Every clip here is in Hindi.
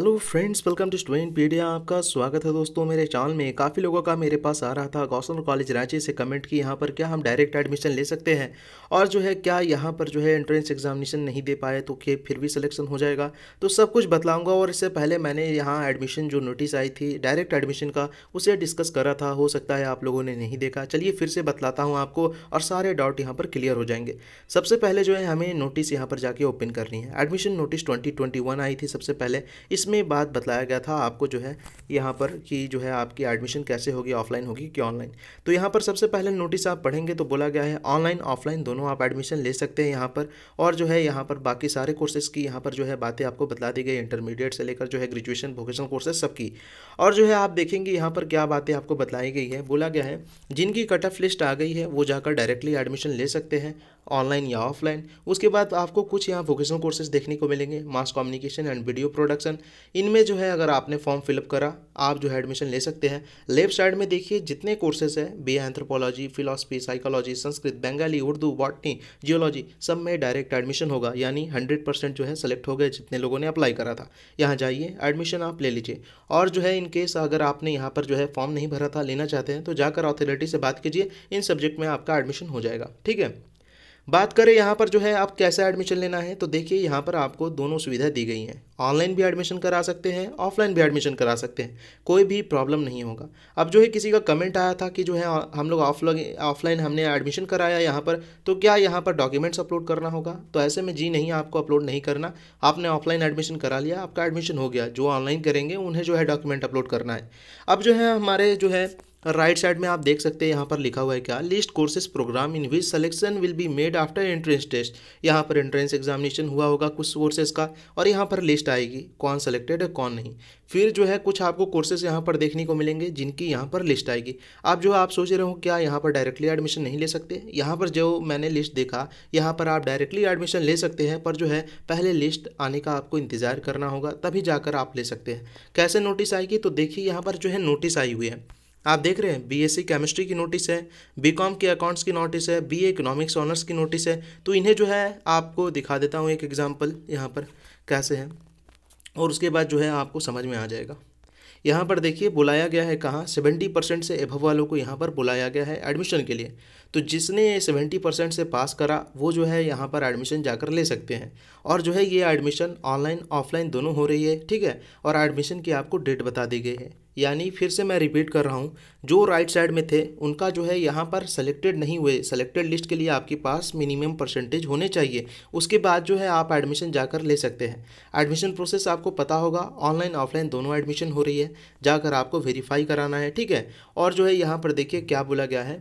hello friends welcome to studentpedia आपका स्वागत है दोस्तों मेरे चैनल में काफ़ी लोगों का मेरे पास आ रहा था गौसन कॉलेज रांची से कमेंट कि यहाँ पर क्या हम डायरेक्ट एडमिशन ले सकते हैं और जो है क्या यहाँ पर जो है एंट्रेंस एग्जामिनेशन नहीं दे पाए तो क्या फिर भी सिलेक्शन हो जाएगा तो सब कुछ बतलाऊँगा और इससे पहले मैंने यहाँ एडमिशन जो नोटिस आई थी डायरेक्ट एडमिशन का उसे डिस्कस करा था हो सकता है आप लोगों ने नहीं देखा चलिए फिर से बतलाता हूँ आपको और सारे डाउट यहाँ पर क्लियर हो जाएंगे सबसे पहले जो है हमें नोटिस यहाँ पर जाके ओपन करनी है एडमिशन नोटिस ट्वेंटी आई थी सबसे पहले इस इसमें बात बताया गया था आपको जो है यहाँ पर कि जो है आपकी एडमिशन कैसे होगी ऑफलाइन होगी कि ऑनलाइन तो यहाँ पर सबसे पहले नोटिस आप पढ़ेंगे तो बोला गया है ऑनलाइन ऑफलाइन दोनों आप एडमिशन ले सकते हैं यहाँ पर और जो है यहाँ पर बाकी सारे कोर्सेज की यहाँ पर जो है बातें आपको बतला दी गई इंटरमीडिएट से लेकर जो है ग्रेजुएशन वोकेशनल कोर्सेज सबकी और जो है आप देखेंगे यहाँ पर क्या बातें आपको बताई गई है बोला गया है जिनकी कट ऑफ लिस्ट आ गई है वो जाकर डायरेक्टली एडमिशन ले सकते हैं ऑनलाइन या ऑफलाइन उसके बाद आपको कुछ यहाँ वोकेशनल कोर्सेज देखने को मिलेंगे mass communication and video production इनमें जो है अगर आपने फॉर्म फिलअप करा आप जो है एडमिशन ले सकते हैं लेफ्ट साइड में देखिए जितने कोर्सेज हैं B anthropology philosophy psychology Sanskrit Bengali Urdu botany geology सब में डायरेक्ट एडमिशन होगा यानी हंड्रेड परसेंट जो है सेलेक्ट हो गए जितने लोगों ने अप्लाई करा था यहाँ जाइए एडमिशन आप ले लीजिए और जो है इनकेस अगर आपने यहाँ पर जो है फॉर्म नहीं भरा था लेना चाहते हैं तो जाकर ऑथोरिटी से बात कीजिए इन सब्जेक्ट में आपका एडमिशन हो जाएगा ठीक है बात करें यहाँ पर जो है आप कैसा एडमिशन लेना है तो देखिए यहाँ पर आपको दोनों सुविधा दी गई हैं ऑनलाइन भी एडमिशन करा सकते हैं ऑफलाइन भी एडमिशन करा सकते हैं कोई भी प्रॉब्लम नहीं होगा अब जो है किसी का कमेंट आया था कि जो है हम लोग ऑफलाइन ऑफलाइन हमने एडमिशन कराया यहाँ पर तो क्या यहाँ पर डॉक्यूमेंट्स अपलोड करना होगा तो ऐसे में जी नहीं आपको अपलोड नहीं करना आपने ऑफलाइन एडमिशन करा लिया आपका एडमिशन हो गया जो ऑनलाइन करेंगे उन्हें जो है डॉक्यूमेंट अपलोड करना है अब जो है हमारे जो है राइट साइड में आप देख सकते हैं यहाँ पर लिखा हुआ है क्या list courses programme in which selection will be made after entrance test यहाँ पर एंट्रेंस एग्जामिनेशन हुआ होगा कुछ कोर्सेज का और यहाँ पर लिस्ट आएगी कौन सेलेक्टेड है कौन नहीं फिर जो है कुछ आपको कोर्सेज यहाँ पर देखने को मिलेंगे जिनकी यहाँ पर लिस्ट आएगी आप जो आप सोच रहे हो क्या यहाँ पर डायरेक्टली एडमिशन नहीं ले सकते यहाँ पर जो मैंने लिस्ट देखा यहाँ पर आप डायरेक्टली एडमिशन ले सकते हैं पर जो है पहले लिस्ट आने का आपको इंतज़ार करना होगा तभी जाकर आप ले सकते हैं कैसे नोटिस आएगी तो देखिए यहाँ पर जो है नोटिस आई हुई है आप देख रहे हैं बीएससी केमिस्ट्री की नोटिस है बीकॉम के अकाउंट्स की नोटिस है बीए इकोनॉमिक्स ऑनर्स की नोटिस है तो इन्हें जो है आपको दिखा देता हूँ एक एग्जाम्पल यहाँ पर कैसे है और उसके बाद जो है आपको समझ में आ जाएगा यहाँ पर देखिए बुलाया गया है कहाँ सेवेंटी परसेंट से एभव वालों को यहाँ पर बुलाया गया है एडमिशन के लिए तो जिसने सेवेंटी परसेंट से पास करा वो जो है यहाँ पर एडमिशन जाकर ले सकते हैं और जो है ये एडमिशन ऑनलाइन ऑफलाइन दोनों हो रही है ठीक है और एडमिशन की आपको डेट बता दी गई है यानी फिर से मैं रिपीट कर रहा हूँ जो राइट साइड में थे उनका जो है यहाँ पर सेलेक्टेड नहीं हुए सेलेक्टेड लिस्ट के लिए आपके पास मिनिमम परसेंटेज होने चाहिए उसके बाद जो है आप एडमिशन जाकर ले सकते हैं एडमिशन प्रोसेस आपको पता होगा ऑनलाइन ऑफलाइन दोनों एडमिशन हो रही है जाकर आपको वेरीफाई कराना है ठीक है और जो है यहाँ पर देखिए क्या बोला गया है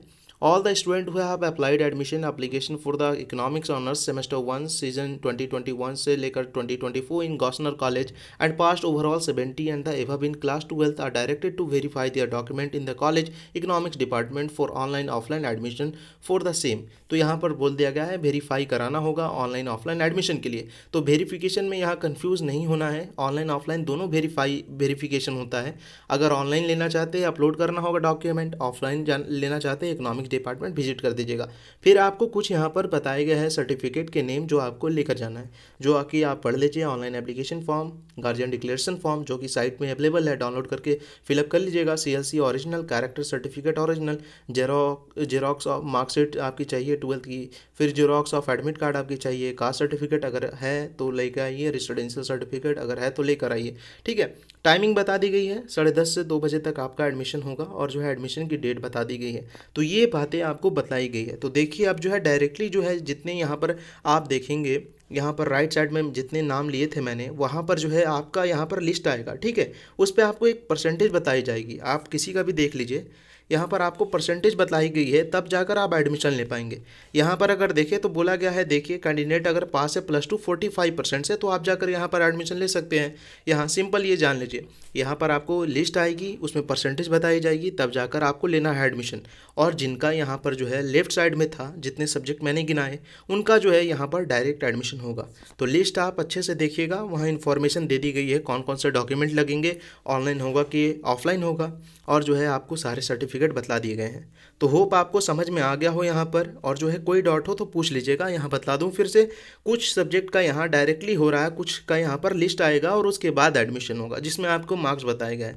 All the students who have applied admission application for the economics honors semester 1 season 2021 से लेकर 2024 in gosnar College and passed overall 70 and the above in class 12th are directed to verify their document in the college economics department for online offline admission for the same तो यहाँ पर बोल दिया गया है वेरीफाई कराना होगा ऑनलाइन ऑफलाइन एडमिशन के लिए तो वेरिफिकेशन में यहाँ कंफ्यूज नहीं होना है ऑनलाइन ऑफलाइन दोनों वेरीफाई वेरिफिकेशन होता है अगर ऑनलाइन लेना चाहते हैं अपलोड करना होगा डॉक्यूमेंट ऑफलाइन लेना चाहते हैं economics डिपार्टमेंट विजिट कर दीजिएगा फिर आपको कुछ यहाँ पर बताया गया है सर्टिफिकेट के नेम जो आपको लेकर जाना है जो कि आप पढ़ लीजिए online application form guardian declaration form जो कि साइट में अवेलेबल है डाउनलोड करके फिलअप कर लीजिएगा C L C original character certificate original xerox xerox of marksheet आपकी चाहिए ट्वेल्थ की फिर जेरोक्स ऑफ एडमिट कार्ड आपकी चाहिए कास्ट सर्टिफिकेट अगर है तो लेकर आइए रेसिडेंशियल सर्टिफिकेट अगर है तो लेकर आइए ठीक है टाइमिंग बता दी गई है साढ़े दस से दो बजे तक आपका एडमिशन होगा और जो है एडमिशन की डेट बता दी गई है तो ये बातें आपको बताई गई है तो देखिए आप जो है डायरेक्टली जो है जितने यहाँ पर आप देखेंगे यहाँ पर राइट साइड में जितने नाम लिए थे मैंने वहाँ पर जो है आपका यहाँ पर लिस्ट आएगा ठीक है उस पर आपको एक परसेंटेज बताई जाएगी आप किसी का भी देख लीजिए यहाँ पर आपको परसेंटेज बताई गई है तब जाकर आप एडमिशन ले पाएंगे यहाँ पर अगर देखें तो बोला गया है देखिए कैंडिडेट अगर पास है plus two forty five percent से तो आप जाकर यहाँ पर एडमिशन ले सकते हैं यहाँ सिंपल ये जान लीजिए यहाँ पर आपको लिस्ट आएगी उसमें परसेंटेज बताई जाएगी तब जाकर आपको लेना है एडमिशन और जिनका यहाँ पर जो है लेफ्ट साइड में था जितने सब्जेक्ट मैंने गिनाए उनका जो है यहाँ पर डायरेक्ट एडमिशन होगा तो लिस्ट आप अच्छे से देखिएगा वहाँ इन्फॉर्मेशन दे दी गई है कौन कौन से डॉक्यूमेंट लगेंगे ऑनलाइन होगा कि ऑफलाइन होगा और जो है आपको सारे सर्टिफिकेट सर्टिफिकेट बतला दिए गए हैं तो होप आपको समझ में आ गया हो यहाँ पर और जो है कोई डाउट हो तो पूछ लीजिएगा यहाँ बतला दूँ फिर से कुछ सब्जेक्ट का यहाँ डायरेक्टली हो रहा है कुछ का यहाँ पर लिस्ट आएगा और उसके बाद एडमिशन होगा जिसमें आपको मार्क्स बताए गए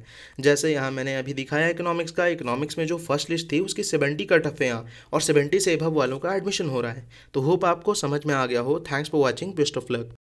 जैसे यहाँ मैंने अभी दिखाया इकोनॉमिक्स का इकोनॉमिक्स में जो फर्स्ट लिस्ट थी उसकी सेवेंटी कट ऑफ है यहाँ और सेवेंटी से एभव वालों का एडमिशन हो रहा है तो होप आपको समझ में आ गया हो thanks for watching best of luck